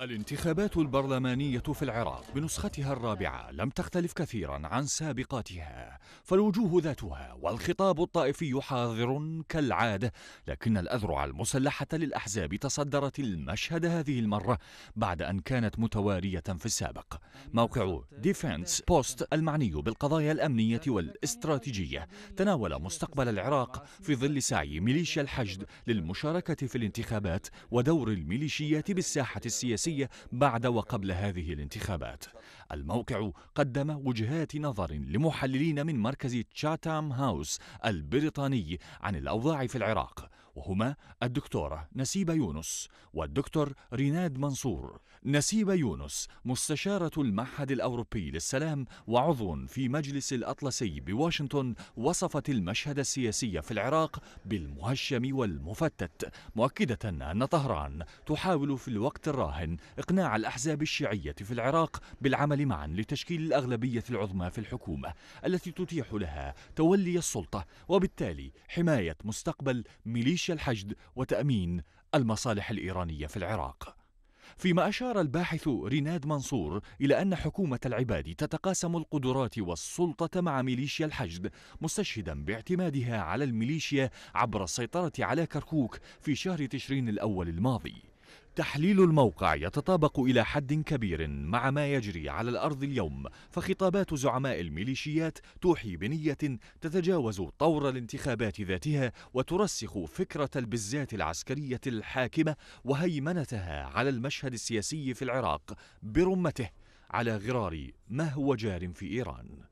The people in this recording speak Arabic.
الانتخابات البرلمانية في العراق بنسختها الرابعة لم تختلف كثيرا عن سابقاتها فالوجوه ذاتها والخطاب الطائفي حاضر كالعادة لكن الأذرع المسلحة للأحزاب تصدرت المشهد هذه المرة بعد أن كانت متوارية في السابق موقع ديفنس بوست المعني بالقضايا الأمنية والاستراتيجية تناول مستقبل العراق في ظل سعي ميليشيا الحشد للمشاركة في الانتخابات ودور الميليشيات بالساحة السياسية السياسية بعد وقبل هذه الانتخابات الموقع قدم وجهات نظر لمحللين من مركز تشاتام هاوس البريطاني عن الأوضاع في العراق وهما الدكتورة نسيبة يونس والدكتور ريناد منصور نسيبة يونس مستشارة المعهد الأوروبي للسلام وعضو في مجلس الأطلسي بواشنطن وصفت المشهد السياسي في العراق بالمهشم والمفتت مؤكدة أن طهران تحاول في الوقت الراهن إقناع الأحزاب الشيعية في العراق بالعمل معا لتشكيل الأغلبية العظمى في الحكومة التي تتيح لها تولي السلطة وبالتالي حماية مستقبل ميليشيا ميليشيا الحشد وتأمين المصالح الإيرانية في العراق فيما أشار الباحث ريناد منصور إلى أن حكومة العباد تتقاسم القدرات والسلطة مع ميليشيا الحشد مستشهدا باعتمادها على الميليشيا عبر السيطرة على كركوك في شهر تشرين الأول الماضي تحليل الموقع يتطابق إلى حد كبير مع ما يجري على الأرض اليوم فخطابات زعماء الميليشيات توحي بنية تتجاوز طور الانتخابات ذاتها وترسخ فكرة البزات العسكرية الحاكمة وهيمنتها على المشهد السياسي في العراق برمته على غرار ما هو جار في إيران